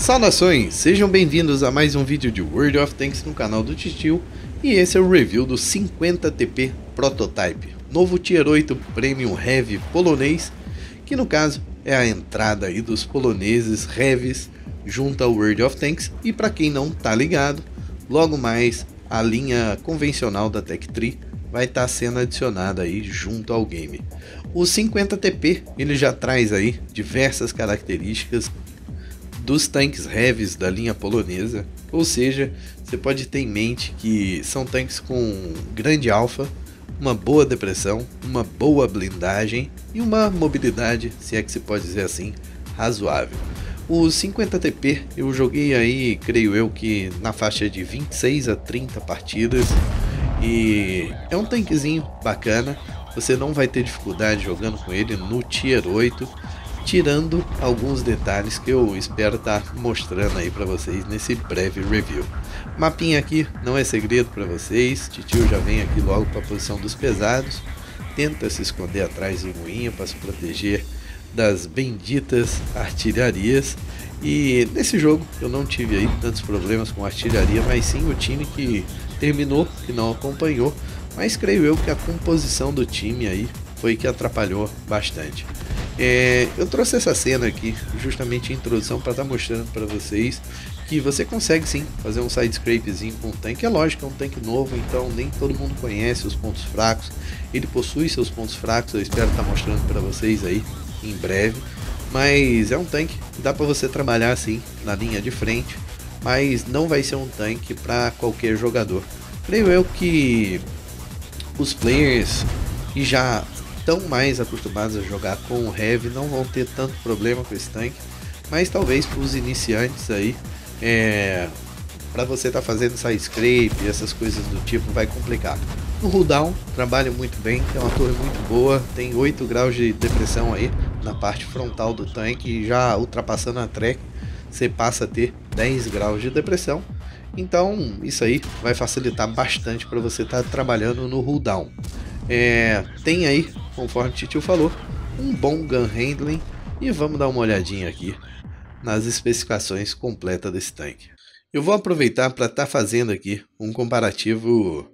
Saudações, sejam bem-vindos a mais um vídeo de World of Tanks no canal do Titio e esse é o review do 50TP Prototype, novo Tier 8 Premium Heavy polonês, que no caso é a entrada aí dos poloneses heavies junto ao World of Tanks e para quem não tá ligado, logo mais a linha convencional da Tech Tree vai estar tá sendo adicionada aí junto ao game. O 50TP ele já traz aí diversas características dos tanques heavies da linha polonesa, ou seja, você pode ter em mente que são tanques com grande alfa, uma boa depressão, uma boa blindagem e uma mobilidade, se é que se pode dizer assim, razoável. O 50TP eu joguei aí, creio eu, que na faixa de 26 a 30 partidas e é um tanquezinho bacana, você não vai ter dificuldade jogando com ele no Tier 8, tirando alguns detalhes que eu espero estar tá mostrando aí para vocês nesse breve review. Mapinha aqui não é segredo para vocês, Titio já vem aqui logo para a posição dos pesados, tenta se esconder atrás do moinho para se proteger das benditas artilharias. E nesse jogo eu não tive aí tantos problemas com artilharia, mas sim o time que terminou, que não acompanhou. Mas creio eu que a composição do time aí foi que atrapalhou bastante. É, eu trouxe essa cena aqui, justamente em introdução, para estar tá mostrando para vocês que você consegue sim fazer um side scrapezinho com um tanque. É lógico, é um tanque novo, então nem todo mundo conhece os pontos fracos. Ele possui seus pontos fracos, eu espero estar tá mostrando para vocês aí em breve. Mas é um tanque, dá para você trabalhar assim na linha de frente, mas não vai ser um tanque para qualquer jogador. Creio eu que os players que já tão mais acostumados a jogar com o heavy não vão ter tanto problema com esse tanque, mas talvez para os iniciantes aí, é, para você estar tá fazendo side scrape, essas coisas do tipo, vai complicar. No Rudown, trabalha muito bem, tem uma torre muito boa, tem 8 graus de depressão aí na parte frontal do tanque, já ultrapassando a track, você passa a ter 10 graus de depressão. Então, isso aí vai facilitar bastante para você estar tá trabalhando no Rudown. É, tem aí conforme Titio falou, um bom gun handling e vamos dar uma olhadinha aqui nas especificações completas desse tanque. Eu vou aproveitar para estar tá fazendo aqui um comparativo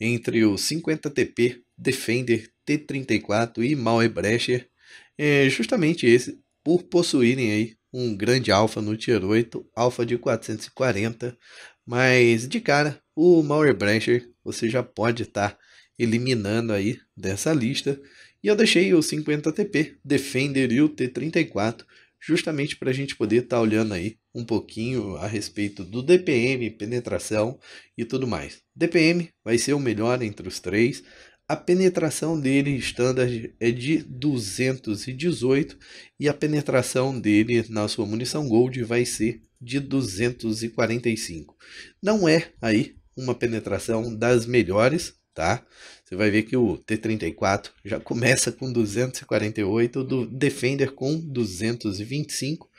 entre o 50TP Defender T34 e Mauer Brecher, é justamente esse, por possuírem aí um grande alfa no Tier 8, alfa de 440, mas de cara o Mauer Brecher você já pode estar tá eliminando aí dessa lista, e eu deixei o 50TP Defender e o T34 justamente para a gente poder estar tá olhando aí um pouquinho a respeito do DPM, penetração e tudo mais. DPM vai ser o melhor entre os três. A penetração dele standard é de 218 e a penetração dele na sua munição gold vai ser de 245. Não é aí uma penetração das melhores, tá? Você vai ver que o T34 já começa com 248, o Defender com 225,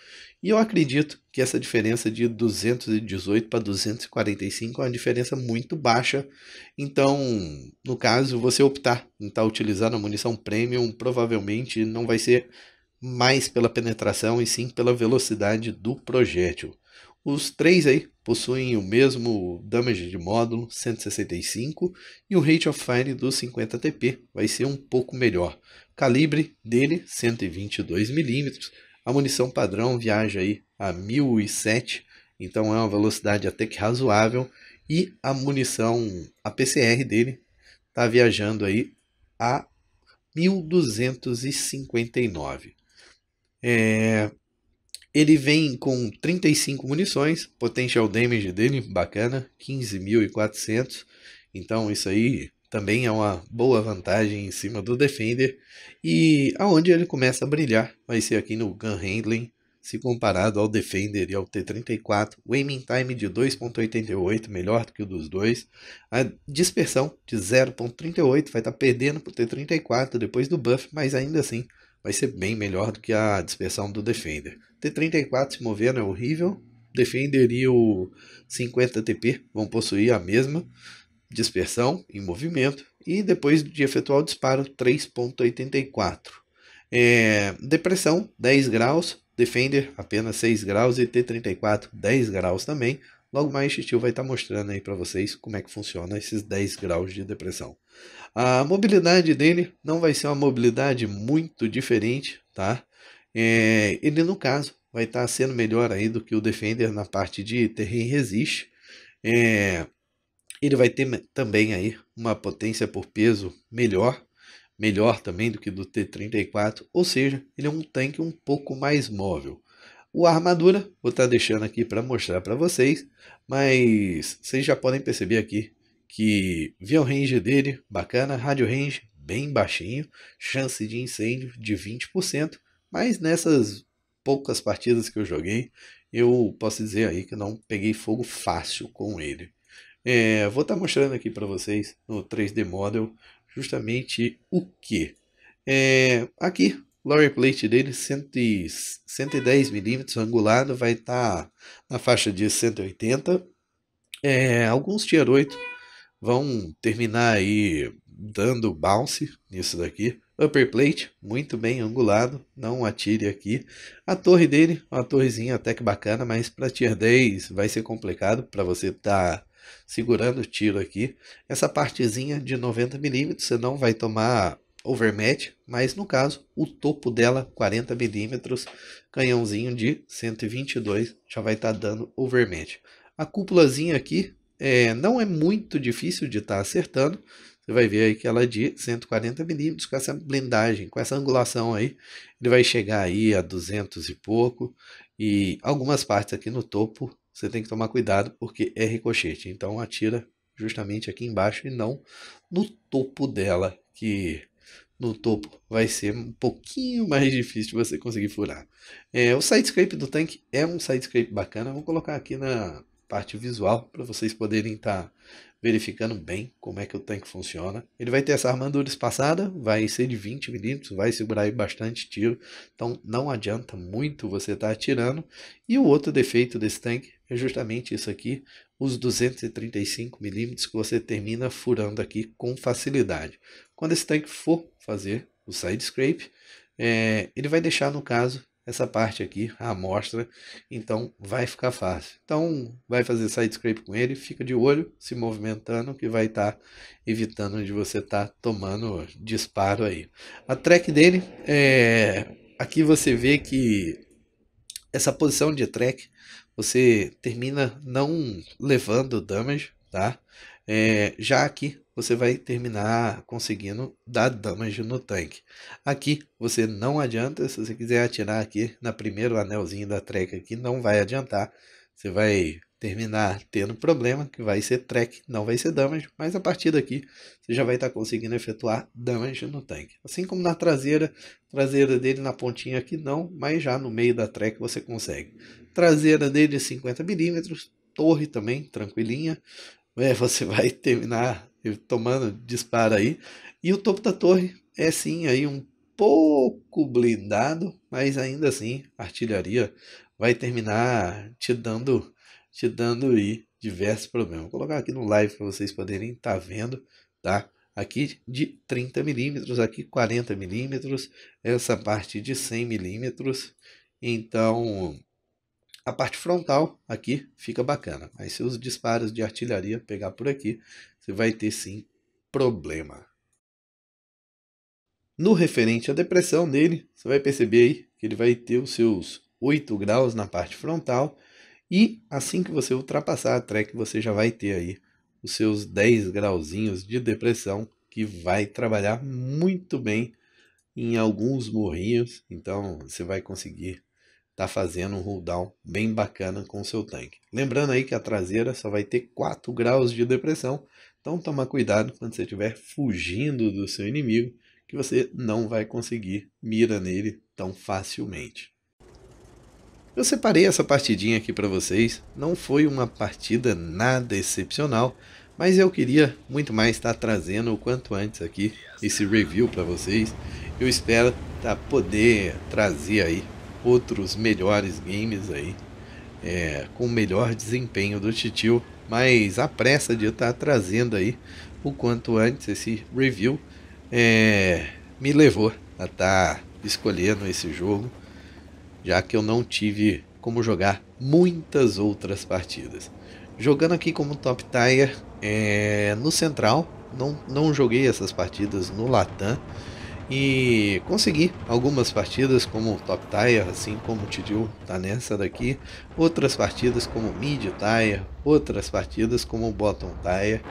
e eu acredito que essa diferença de 218 para 245 é uma diferença muito baixa. Então, no caso, você optar em estar tá utilizando a munição premium, provavelmente não vai ser mais pela penetração e sim pela velocidade do projétil. Os três aí possuem o mesmo damage de módulo, 165, e o rate of fire dos 50 TP vai ser um pouco melhor. Calibre dele, 122mm, a munição padrão viaja aí a 1007, então é uma velocidade até que razoável, e a munição, a PCR dele, está viajando aí a 1259. É, ele vem com 35 munições, potential damage dele, bacana, 15.400. Então isso aí também é uma boa vantagem em cima do Defender. E aonde ele começa a brilhar vai ser aqui no Gun Handling. Se comparado ao Defender e ao T-34, o aiming time de 2.88, melhor do que o dos dois. A dispersão de 0.38 vai estar tá perdendo para o T-34 depois do buff, mas ainda assim vai ser bem melhor do que a dispersão do Defender. T34 se movendo é horrível. Defenderia o 50 TP, vão possuir a mesma dispersão em movimento. E depois de efetuar o disparo, 3,84. É, depressão, 10 graus. Defender apenas 6 graus e T34 10 graus também. Logo mais, Titio vai estar tá mostrando aí para vocês como é que funciona esses 10 graus de depressão. A mobilidade dele não vai ser uma mobilidade muito diferente, tá? É, ele, no caso, vai estar tá sendo melhor aí do que o Defender na parte de terreno resiste. É, ele vai ter também aí uma potência por peso melhor, melhor também do que do T-34, ou seja, ele é um tanque um pouco mais móvel. O armadura vou estar tá deixando aqui para mostrar para vocês, mas vocês já podem perceber aqui que via o range dele, bacana, rádio range bem baixinho, chance de incêndio de 20%, mas nessas poucas partidas que eu joguei, eu posso dizer aí que não peguei fogo fácil com ele. É, vou estar tá mostrando aqui para vocês no 3D Model justamente o que. É, aqui, lower plate dele 110 milímetros angulado, vai estar tá na faixa de 180. É, alguns Tier 8 vão terminar aí dando bounce nisso daqui. Upper plate, muito bem angulado, não atire aqui. A torre dele, uma torrezinha até que bacana, mas para tier 10 vai ser complicado para você estar tá segurando o tiro aqui. Essa partezinha de 90mm, você não vai tomar overmatch, mas no caso, o topo dela 40mm, canhãozinho de 122, já vai estar tá dando overmatch. A cúpulazinha aqui é, não é muito difícil de estar tá acertando, você vai ver aí que ela é de 140 milímetros com essa blindagem, com essa angulação aí. Ele vai chegar aí a 200 e pouco. E algumas partes aqui no topo você tem que tomar cuidado porque é ricochete. Então atira justamente aqui embaixo e não no topo dela, que no topo vai ser um pouquinho mais difícil você conseguir furar. É, o sidescape do tanque é um sidescape bacana, vou colocar aqui na parte visual para vocês poderem estar tá verificando bem como é que o tanque funciona. Ele vai ter essa armadura espaçada, vai ser de 20 milímetros, vai segurar aí bastante tiro, então não adianta muito você estar tá atirando. E o outro defeito desse tanque é justamente isso aqui, os 235 milímetros que você termina furando aqui com facilidade. Quando esse tanque for fazer o side scrape, é, ele vai deixar no caso essa parte aqui, a amostra, então vai ficar fácil. Então vai fazer side scrape com ele, fica de olho, se movimentando, que vai estar tá evitando de você estar tá tomando disparo aí. A track dele, é... aqui você vê que essa posição de track, você termina não levando damage, tá? É... já aqui você vai terminar conseguindo dar damage no tanque. Aqui você não adianta, se você quiser atirar aqui na primeiro anelzinho da treca aqui, não vai adiantar. Você vai terminar tendo problema, que vai ser track, não vai ser damage, mas a partir daqui você já vai estar tá conseguindo efetuar damage no tanque. Assim como na traseira, traseira dele na pontinha aqui não, mas já no meio da track você consegue. Traseira dele 50 milímetros, torre também, tranquilinha. É, você vai terminar tomando disparo aí. E o topo da torre é sim aí um pouco blindado, mas ainda assim a artilharia vai terminar te dando te dando aí diversos problemas. Vou colocar aqui no live para vocês poderem estar tá vendo, tá? Aqui de 30 milímetros, aqui 40 milímetros, essa parte de 100 milímetros. Então, a parte frontal aqui fica bacana, mas se os disparos de artilharia pegar por aqui, você vai ter sim problema. No referente à depressão dele, você vai perceber aí que ele vai ter os seus 8 graus na parte frontal e assim que você ultrapassar a track, você já vai ter aí os seus 10 grauzinhos de depressão que vai trabalhar muito bem em alguns morrinhos, então você vai conseguir tá fazendo um rolldown bem bacana com o seu tanque. Lembrando aí que a traseira só vai ter 4 graus de depressão então tome cuidado quando você estiver fugindo do seu inimigo, que você não vai conseguir mira nele tão facilmente. Eu separei essa partidinha aqui para vocês, não foi uma partida nada excepcional, mas eu queria muito mais estar tá trazendo o quanto antes aqui esse review para vocês. Eu espero tá, poder trazer aí outros melhores games aí, é, com melhor desempenho do Titio mas a pressa de eu estar tá trazendo aí o quanto antes esse review é, me levou a estar tá escolhendo esse jogo, já que eu não tive como jogar muitas outras partidas. Jogando aqui como top tier é, no Central, não, não joguei essas partidas no Latam, e consegui algumas partidas como Top Tire, assim como Tidil tá nessa daqui, outras partidas como Mid Tire, outras partidas como Bottom Tire,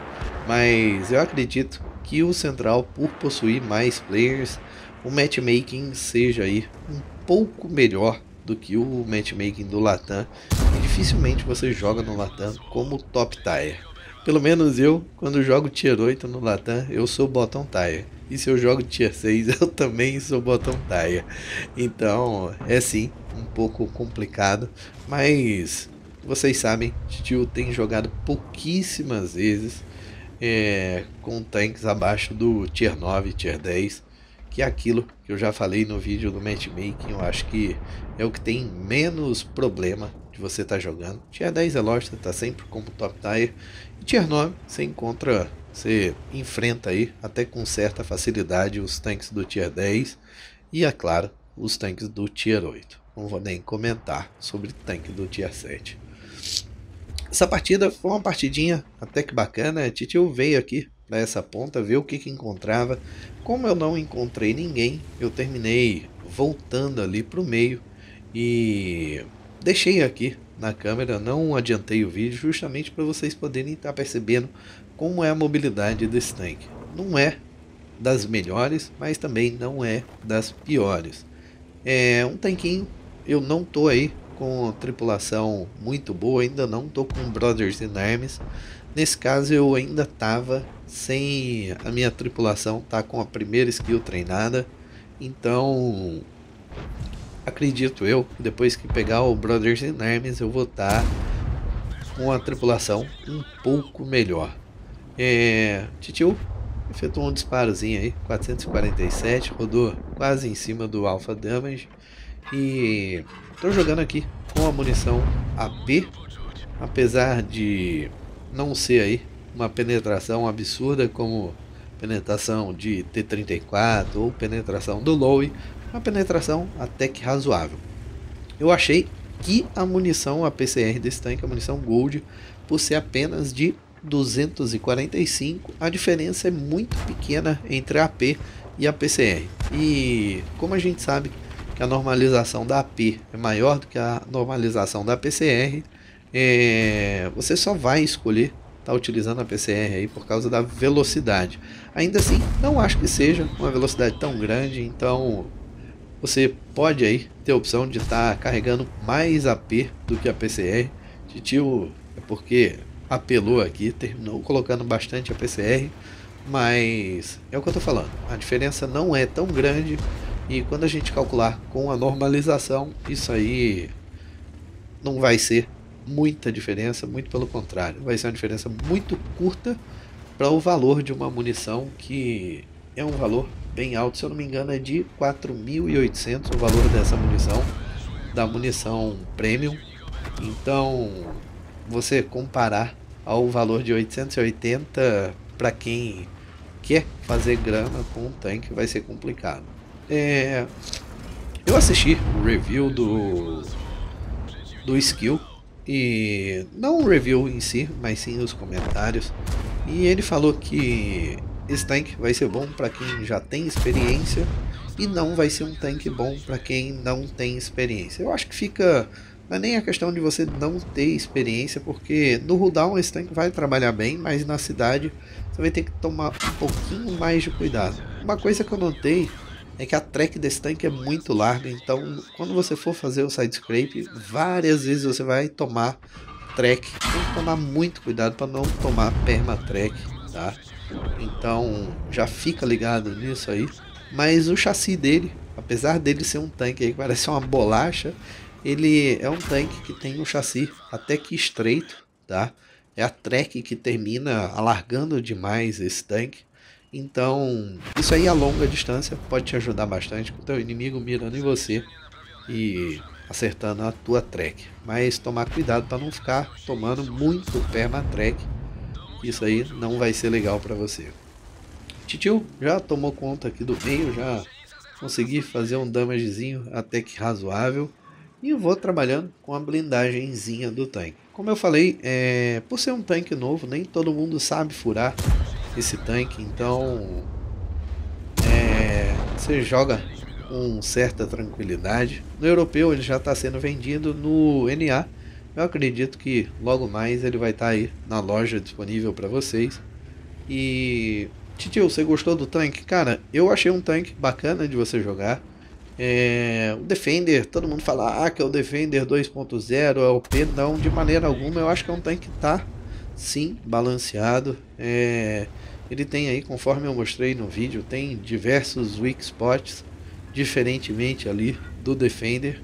mas eu acredito que o Central, por possuir mais players, o matchmaking seja aí um pouco melhor do que o matchmaking do Latam, e dificilmente você joga no Latam como Top Tire. Pelo menos eu, quando jogo Tier 8 no Latam, eu sou Bottom Tire. E se eu jogo Tier 6, eu também sou botão Tire. Então, é sim, um pouco complicado. Mas, vocês sabem, Steel tem jogado pouquíssimas vezes é, com tanques abaixo do Tier 9, Tier 10. Que é aquilo que eu já falei no vídeo do matchmaking, eu acho que é o que tem menos problema de você estar tá jogando. Tier 10 é lógico, está sempre como top tier. E tier 9 você encontra você enfrenta aí até com certa facilidade os tanques do Tier 10 e, é claro, os tanques do Tier 8. Não vou nem comentar sobre tanque do Tier 7. Essa partida foi uma partidinha até que bacana. Né? Titio veio aqui para essa ponta ver o que, que encontrava. Como eu não encontrei ninguém, eu terminei voltando ali para o meio e deixei aqui na câmera, não adiantei o vídeo justamente para vocês poderem estar tá percebendo como é a mobilidade desse tanque. Não é das melhores, mas também não é das piores. É um tanquinho, eu não tô aí com tripulação muito boa, ainda não tô com Brothers in Arms. Nesse caso eu ainda tava sem a minha tripulação, tá com a primeira skill treinada. Então, acredito eu, que depois que pegar o Brothers in Arms eu vou estar tá com a tripulação um pouco melhor. É, Titio efetuou um disparozinho aí, 447, rodou quase em cima do Alpha Damage. E estou jogando aqui com a munição AP, apesar de não ser aí uma penetração absurda como penetração de T-34 ou penetração do Lowe, uma penetração até que razoável. Eu achei que a munição, a PCR desse tanque, a munição Gold, por ser apenas de 245, a diferença é muito pequena entre a AP e a PCR. E como a gente sabe que a normalização da AP é maior do que a normalização da PCR, é, você só vai escolher estar tá utilizando a PCR aí por causa da velocidade. Ainda assim, não acho que seja uma velocidade tão grande, então você pode aí ter a opção de estar tá carregando mais AP do que a PCR. Titio, é porque apelou aqui, terminou colocando bastante a PCR, mas é o que eu estou falando, a diferença não é tão grande e quando a gente calcular com a normalização, isso aí não vai ser muita diferença, muito pelo contrário, vai ser uma diferença muito curta para o valor de uma munição que é um valor bem alto, se eu não me engano é de 4.800 o valor dessa munição, da munição premium, então você comparar ao valor de 880 para quem quer fazer grana com um tanque vai ser complicado. É... Eu assisti o review do do skill e não o review em si, mas sim os comentários. E ele falou que esse tanque vai ser bom para quem já tem experiência e não vai ser um tanque bom para quem não tem experiência. Eu acho que fica não é nem a questão de você não ter experiência, porque no Rudown esse tanque vai trabalhar bem, mas na cidade você vai ter que tomar um pouquinho mais de cuidado. Uma coisa que eu notei é que a track desse tanque é muito larga, então quando você for fazer o side scrape, várias vezes você vai tomar track. Tem que tomar muito cuidado para não tomar perma track, tá? Então já fica ligado nisso aí. Mas o chassi dele, apesar dele ser um tanque aí que parece uma bolacha, ele é um tanque que tem um chassi até que estreito, tá? É a Trek que termina alargando demais esse tanque. Então, isso aí a longa distância pode te ajudar bastante com o teu inimigo mirando em você e acertando a tua track. Mas tomar cuidado para não ficar tomando muito pé na track. Isso aí não vai ser legal para você. Titio já tomou conta aqui do meio, já consegui fazer um damagezinho até que razoável e vou trabalhando com a blindagemzinha do tanque. Como eu falei, é, por ser um tanque novo, nem todo mundo sabe furar esse tanque, então é, você joga com certa tranquilidade. No europeu ele já está sendo vendido no NA, eu acredito que logo mais ele vai estar tá aí na loja disponível para vocês. E Titio, você gostou do tanque? Cara, eu achei um tanque bacana de você jogar. É, o Defender, todo mundo fala ah, que é o Defender 2.0, é o P, não, de maneira alguma, eu acho que é um tanque que tá sim balanceado. É, ele tem aí, conforme eu mostrei no vídeo, tem diversos weak spots, diferentemente ali do Defender.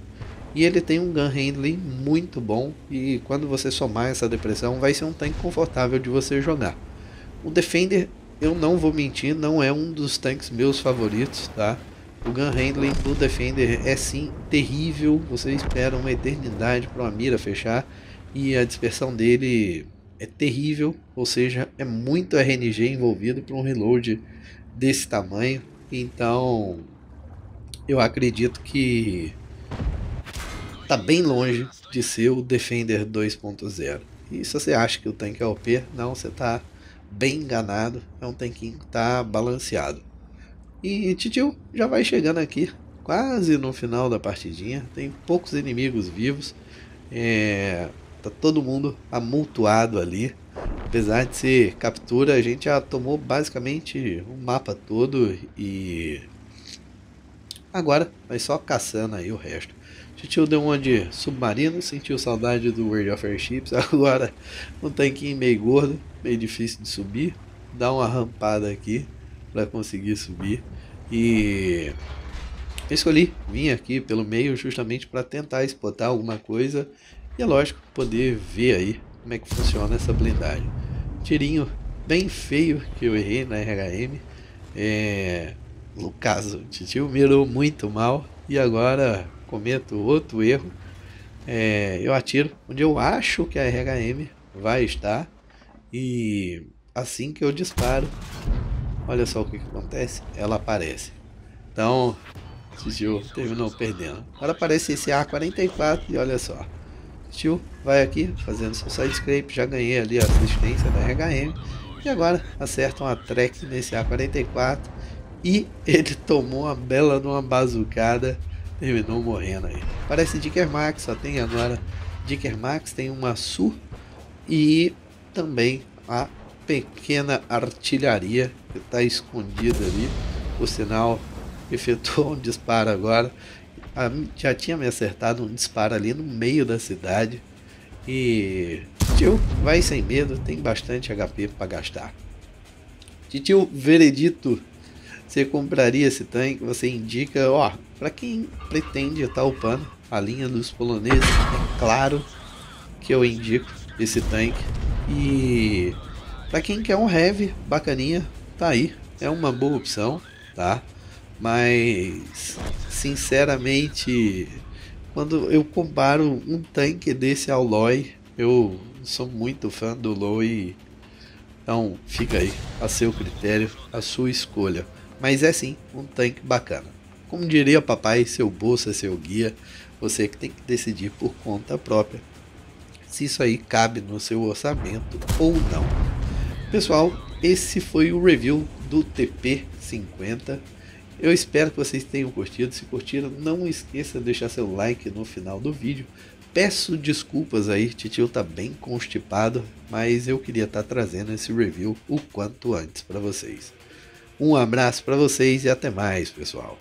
E ele tem um gun handling muito bom e quando você somar essa depressão vai ser um tanque confortável de você jogar. O Defender, eu não vou mentir, não é um dos tanques meus favoritos, tá? O gun handling do Defender é sim terrível, você espera uma eternidade para uma mira fechar e a dispersão dele é terrível, ou seja, é muito RNG envolvido para um reload desse tamanho. Então, eu acredito que está bem longe de ser o Defender 2.0. E se você acha que o tanque é OP, não, você está bem enganado, é um tanquinho que está balanceado. E Titio já vai chegando aqui, quase no final da partidinha. Tem poucos inimigos vivos. É, tá todo mundo amultuado ali. Apesar de ser captura, a gente já tomou basicamente o mapa todo e agora vai só caçando aí o resto. Titio deu uma de submarino, sentiu saudade do World of Airships, agora um tanquinho meio gordo, meio difícil de subir. Dá uma rampada aqui, para conseguir subir. E escolhi vim aqui pelo meio justamente para tentar explotar alguma coisa e é lógico poder ver aí como é que funciona essa blindagem. Tirinho bem feio que eu errei na RHM. É, no caso, o Titio mirou muito mal e agora cometo outro erro. É, eu atiro onde eu acho que a RHM vai estar e assim que eu disparo, Olha só o que, que acontece. Ela aparece. Então, tio terminou perdendo. Agora aparece esse A44 e olha só. tio vai aqui fazendo seu side scrape. Já ganhei ali a assistência da RHM. E agora acerta uma track nesse A44. E ele tomou uma bela de uma bazucada. Terminou morrendo aí. Parece Dicker Max, só tem agora Dicker Max, tem uma Su e também a pequena artilharia que está escondida ali. O sinal efetuou um disparo agora. Já tinha me acertado um disparo ali no meio da cidade. E Tio vai sem medo, tem bastante HP para gastar. Titio, veredito, você compraria esse tanque? Você indica, ó, para quem pretende estar tá upando a linha dos poloneses, é claro que eu indico esse tanque. E para quem quer um heavy, bacaninha, tá aí. É uma boa opção, tá? Mas, sinceramente, quando eu comparo um tanque desse ao Loi, eu sou muito fã do Loi. Então, fica aí, a seu critério, a sua escolha. Mas é sim, um tanque bacana. Como diria papai, seu bolso é seu guia, você que tem que decidir por conta própria se isso aí cabe no seu orçamento ou não. Pessoal, esse foi o review do TP50. Eu espero que vocês tenham curtido. Se curtiram, não esqueça de deixar seu like no final do vídeo. Peço desculpas aí, Titio tá bem constipado, mas eu queria estar tá trazendo esse review o quanto antes para vocês. Um abraço para vocês e até mais, pessoal.